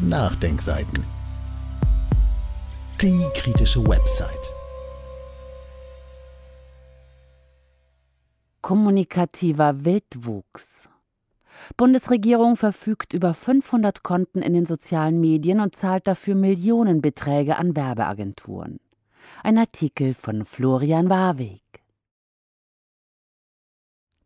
Nachdenkseiten. Die kritische Website. Kommunikativer Wildwuchs. Bundesregierung verfügt über 500 Konten in den sozialen Medien und zahlt dafür Millionenbeträge an Werbeagenturen. Ein Artikel von Florian Warweg.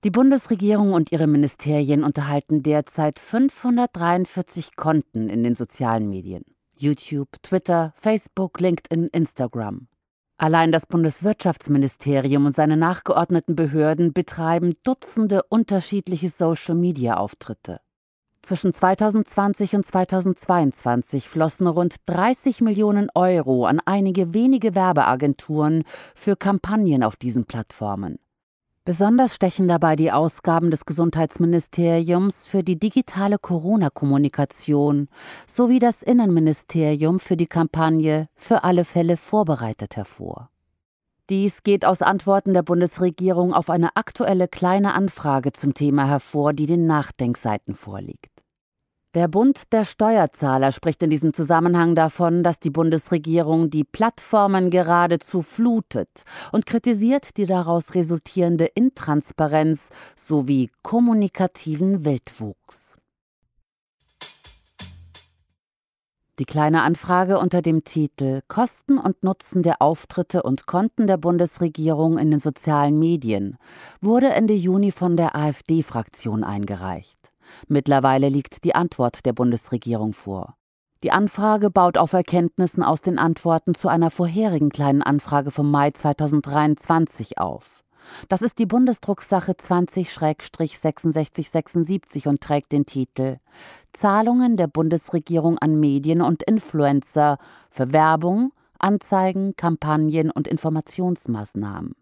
Die Bundesregierung und ihre Ministerien unterhalten derzeit 543 Konten in den sozialen Medien. YouTube, Twitter, Facebook, LinkedIn, Instagram. Allein das Bundeswirtschaftsministerium und seine nachgeordneten Behörden betreiben Dutzende unterschiedliche Social-Media-Auftritte. Zwischen 2020 und 2022 flossen rund 30 Millionen Euro an einige wenige Werbeagenturen für Kampagnen auf diesen Plattformen. Besonders stechen dabei die Ausgaben des Gesundheitsministeriums für die digitale Corona-Kommunikation sowie das Innenministerium für die Kampagne für alle Fälle vorbereitet hervor. Dies geht aus Antworten der Bundesregierung auf eine aktuelle kleine Anfrage zum Thema hervor, die den Nachdenkseiten vorliegt. Der Bund der Steuerzahler spricht in diesem Zusammenhang davon, dass die Bundesregierung die Plattformen geradezu flutet und kritisiert die daraus resultierende Intransparenz sowie kommunikativen Wildwuchs. Die kleine Anfrage unter dem Titel Kosten und Nutzen der Auftritte und Konten der Bundesregierung in den sozialen Medien wurde Ende Juni von der AfD-Fraktion eingereicht. Mittlerweile liegt die Antwort der Bundesregierung vor. Die Anfrage baut auf Erkenntnissen aus den Antworten zu einer vorherigen kleinen Anfrage vom Mai 2023 auf. Das ist die Bundesdrucksache 20-6676 und trägt den Titel Zahlungen der Bundesregierung an Medien und Influencer für Werbung, Anzeigen, Kampagnen und Informationsmaßnahmen.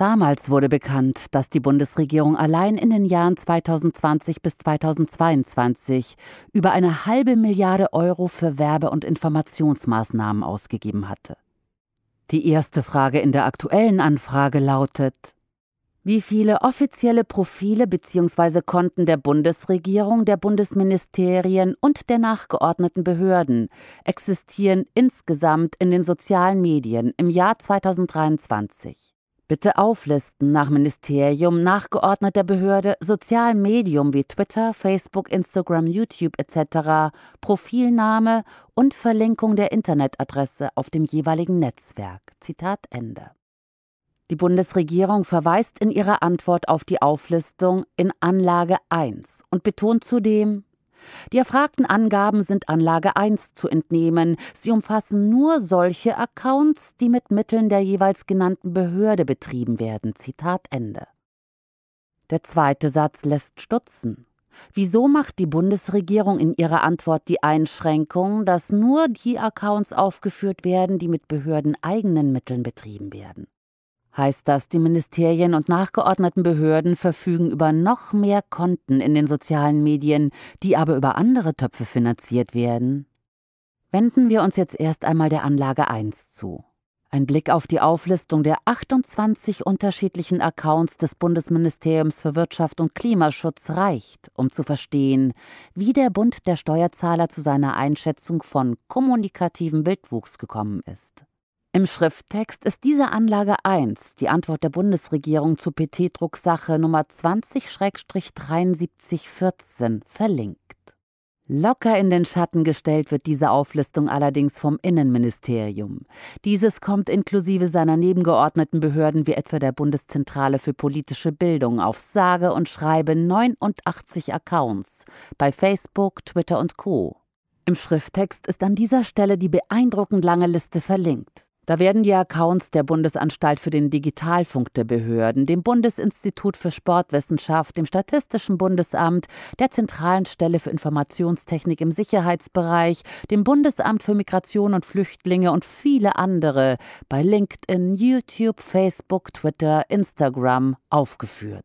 Damals wurde bekannt, dass die Bundesregierung allein in den Jahren 2020 bis 2022 über eine halbe Milliarde Euro für Werbe- und Informationsmaßnahmen ausgegeben hatte. Die erste Frage in der aktuellen Anfrage lautet, wie viele offizielle Profile bzw. Konten der Bundesregierung, der Bundesministerien und der nachgeordneten Behörden existieren insgesamt in den sozialen Medien im Jahr 2023? Bitte auflisten nach Ministerium, nachgeordneter Behörde, sozialen Medium wie Twitter, Facebook, Instagram, YouTube etc., Profilname und Verlinkung der Internetadresse auf dem jeweiligen Netzwerk. Zitat Ende. Die Bundesregierung verweist in ihrer Antwort auf die Auflistung in Anlage 1 und betont zudem, die erfragten Angaben sind Anlage 1 zu entnehmen. Sie umfassen nur solche Accounts, die mit Mitteln der jeweils genannten Behörde betrieben werden. Zitat Ende. Der zweite Satz lässt stutzen. Wieso macht die Bundesregierung in ihrer Antwort die Einschränkung, dass nur die Accounts aufgeführt werden, die mit behördeneigenen Mitteln betrieben werden? heißt das, die Ministerien und nachgeordneten Behörden verfügen über noch mehr Konten in den sozialen Medien, die aber über andere Töpfe finanziert werden. Wenden wir uns jetzt erst einmal der Anlage 1 zu. Ein Blick auf die Auflistung der 28 unterschiedlichen Accounts des Bundesministeriums für Wirtschaft und Klimaschutz reicht, um zu verstehen, wie der Bund der Steuerzahler zu seiner Einschätzung von kommunikativem Bildwuchs gekommen ist. Im Schrifttext ist diese Anlage 1 die Antwort der Bundesregierung zu PT-Drucksache Nummer 20-7314 verlinkt. Locker in den Schatten gestellt wird diese Auflistung allerdings vom Innenministerium. Dieses kommt inklusive seiner nebengeordneten Behörden wie etwa der Bundeszentrale für politische Bildung auf sage und schreibe 89 Accounts bei Facebook, Twitter und Co. Im Schrifttext ist an dieser Stelle die beeindruckend lange Liste verlinkt. Da werden die Accounts der Bundesanstalt für den Digitalfunk der Behörden, dem Bundesinstitut für Sportwissenschaft, dem Statistischen Bundesamt, der Zentralen Stelle für Informationstechnik im Sicherheitsbereich, dem Bundesamt für Migration und Flüchtlinge und viele andere bei LinkedIn, YouTube, Facebook, Twitter, Instagram aufgeführt.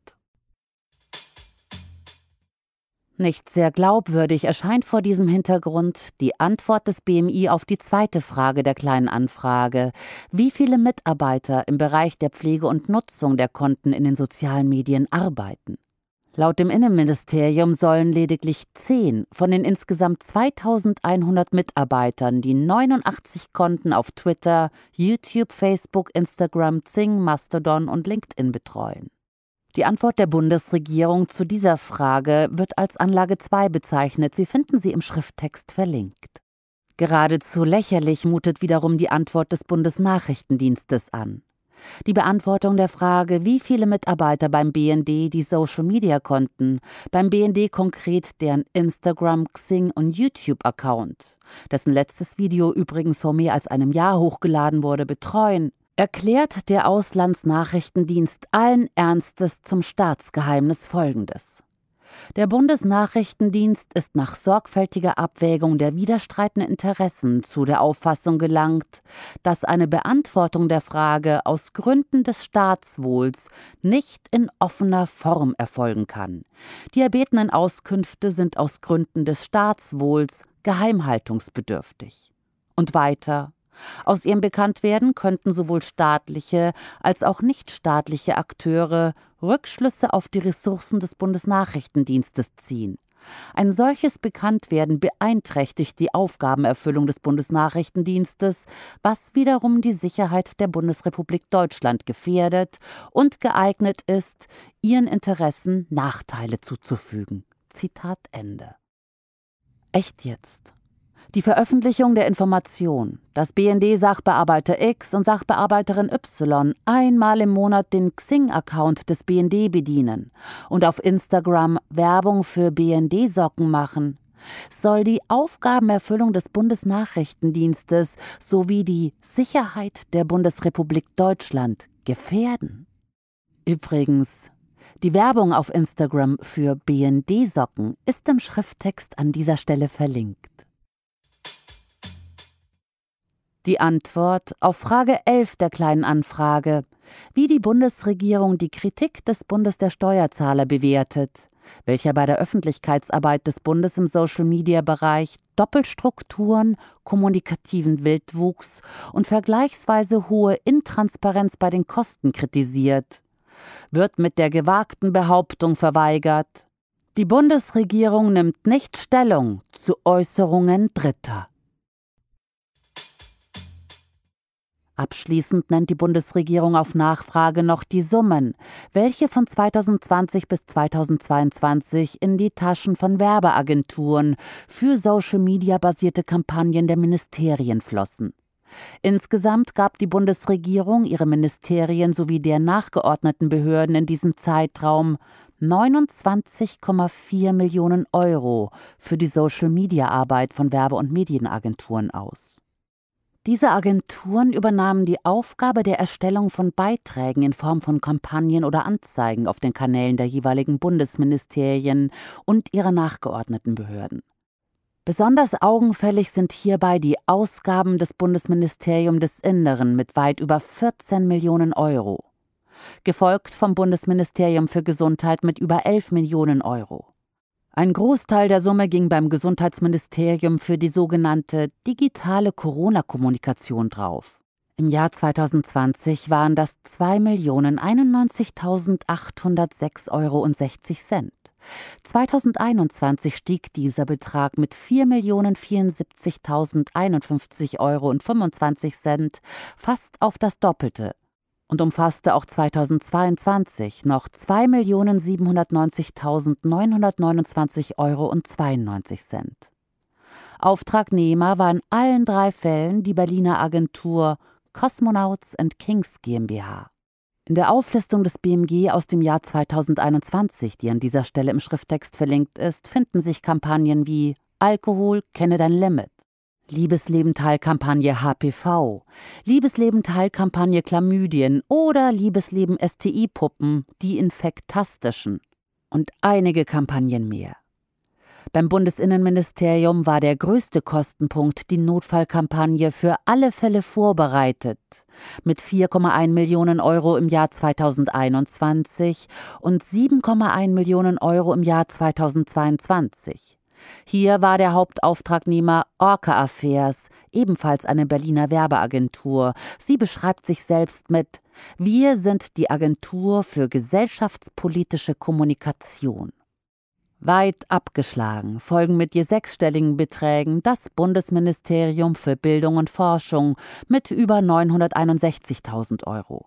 Nicht sehr glaubwürdig erscheint vor diesem Hintergrund die Antwort des BMI auf die zweite Frage der kleinen Anfrage. Wie viele Mitarbeiter im Bereich der Pflege und Nutzung der Konten in den sozialen Medien arbeiten? Laut dem Innenministerium sollen lediglich zehn von den insgesamt 2100 Mitarbeitern, die 89 Konten auf Twitter, YouTube, Facebook, Instagram, Zing, Mastodon und LinkedIn betreuen. Die Antwort der Bundesregierung zu dieser Frage wird als Anlage 2 bezeichnet. Sie finden sie im Schrifttext verlinkt. Geradezu lächerlich mutet wiederum die Antwort des Bundesnachrichtendienstes an. Die Beantwortung der Frage, wie viele Mitarbeiter beim BND die Social Media Konten, beim BND konkret deren Instagram, Xing und YouTube-Account, dessen letztes Video übrigens vor mehr als einem Jahr hochgeladen wurde, betreuen, erklärt der Auslandsnachrichtendienst allen Ernstes zum Staatsgeheimnis Folgendes. Der Bundesnachrichtendienst ist nach sorgfältiger Abwägung der widerstreitenden Interessen zu der Auffassung gelangt, dass eine Beantwortung der Frage aus Gründen des Staatswohls nicht in offener Form erfolgen kann. Die erbetenen Auskünfte sind aus Gründen des Staatswohls geheimhaltungsbedürftig. Und weiter aus ihrem Bekanntwerden könnten sowohl staatliche als auch nichtstaatliche Akteure Rückschlüsse auf die Ressourcen des Bundesnachrichtendienstes ziehen. Ein solches Bekanntwerden beeinträchtigt die Aufgabenerfüllung des Bundesnachrichtendienstes, was wiederum die Sicherheit der Bundesrepublik Deutschland gefährdet und geeignet ist, ihren Interessen Nachteile zuzufügen. Zitat Ende. Echt jetzt. Die Veröffentlichung der Information, dass BND Sachbearbeiter X und Sachbearbeiterin Y einmal im Monat den Xing-Account des BND bedienen und auf Instagram Werbung für BND-Socken machen, soll die Aufgabenerfüllung des Bundesnachrichtendienstes sowie die Sicherheit der Bundesrepublik Deutschland gefährden. Übrigens, die Werbung auf Instagram für BND-Socken ist im Schrifttext an dieser Stelle verlinkt. Die Antwort auf Frage 11 der kleinen Anfrage, wie die Bundesregierung die Kritik des Bundes der Steuerzahler bewertet, welcher bei der Öffentlichkeitsarbeit des Bundes im Social-Media-Bereich Doppelstrukturen, kommunikativen Wildwuchs und vergleichsweise hohe Intransparenz bei den Kosten kritisiert, wird mit der gewagten Behauptung verweigert, die Bundesregierung nimmt nicht Stellung zu Äußerungen Dritter. Abschließend nennt die Bundesregierung auf Nachfrage noch die Summen, welche von 2020 bis 2022 in die Taschen von Werbeagenturen für Social-Media-basierte Kampagnen der Ministerien flossen. Insgesamt gab die Bundesregierung, ihre Ministerien sowie der nachgeordneten Behörden in diesem Zeitraum 29,4 Millionen Euro für die Social-Media-Arbeit von Werbe- und Medienagenturen aus. Diese Agenturen übernahmen die Aufgabe der Erstellung von Beiträgen in Form von Kampagnen oder Anzeigen auf den Kanälen der jeweiligen Bundesministerien und ihrer nachgeordneten Behörden. Besonders augenfällig sind hierbei die Ausgaben des Bundesministeriums des Inneren mit weit über 14 Millionen Euro, gefolgt vom Bundesministerium für Gesundheit mit über 11 Millionen Euro. Ein Großteil der Summe ging beim Gesundheitsministerium für die sogenannte digitale Corona-Kommunikation drauf. Im Jahr 2020 waren das 2.091.806,60 Euro. 2021 stieg dieser Betrag mit 4.074.051,25 Euro fast auf das Doppelte und umfasste auch 2022 noch 2.790.929,92 Euro. Auftragnehmer war in allen drei Fällen die Berliner Agentur Cosmonauts and Kings GmbH. In der Auflistung des BMG aus dem Jahr 2021, die an dieser Stelle im Schrifttext verlinkt ist, finden sich Kampagnen wie Alkohol kenne dein Limit, Liebesleben Teilkampagne HPV, Liebesleben Teilkampagne Chlamydien oder Liebesleben STI-Puppen, die infektastischen und einige Kampagnen mehr. Beim Bundesinnenministerium war der größte Kostenpunkt die Notfallkampagne für alle Fälle vorbereitet mit 4,1 Millionen Euro im Jahr 2021 und 7,1 Millionen Euro im Jahr 2022. Hier war der Hauptauftragnehmer Orca Affairs, ebenfalls eine Berliner Werbeagentur. Sie beschreibt sich selbst mit Wir sind die Agentur für gesellschaftspolitische Kommunikation. Weit abgeschlagen folgen mit je sechsstelligen Beträgen das Bundesministerium für Bildung und Forschung mit über 961.000 Euro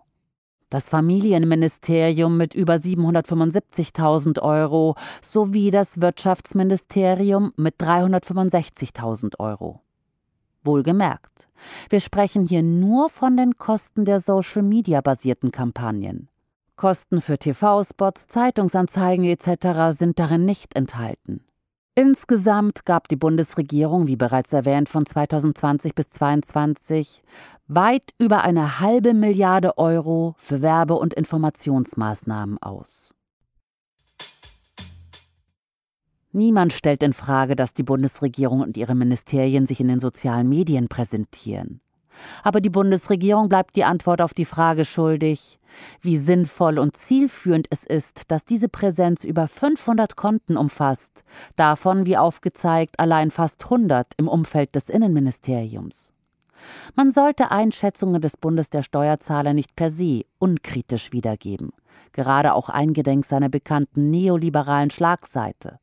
das Familienministerium mit über 775.000 Euro sowie das Wirtschaftsministerium mit 365.000 Euro. Wohlgemerkt, wir sprechen hier nur von den Kosten der Social-Media-basierten Kampagnen. Kosten für TV-Spots, Zeitungsanzeigen etc. sind darin nicht enthalten. Insgesamt gab die Bundesregierung, wie bereits erwähnt, von 2020 bis 2022 weit über eine halbe Milliarde Euro für Werbe- und Informationsmaßnahmen aus. Niemand stellt in Frage, dass die Bundesregierung und ihre Ministerien sich in den sozialen Medien präsentieren. Aber die Bundesregierung bleibt die Antwort auf die Frage schuldig, wie sinnvoll und zielführend es ist, dass diese Präsenz über 500 Konten umfasst, davon, wie aufgezeigt, allein fast 100 im Umfeld des Innenministeriums. Man sollte Einschätzungen des Bundes der Steuerzahler nicht per se unkritisch wiedergeben, gerade auch eingedenk seiner bekannten neoliberalen Schlagseite.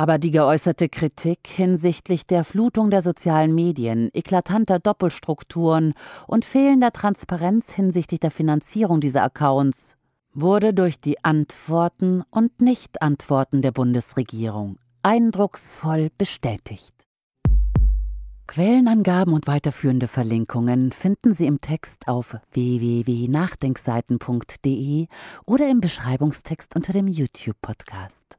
Aber die geäußerte Kritik hinsichtlich der Flutung der sozialen Medien, eklatanter Doppelstrukturen und fehlender Transparenz hinsichtlich der Finanzierung dieser Accounts wurde durch die Antworten und Nichtantworten der Bundesregierung eindrucksvoll bestätigt. Quellenangaben und weiterführende Verlinkungen finden Sie im Text auf www.nachdenkseiten.de oder im Beschreibungstext unter dem YouTube-Podcast.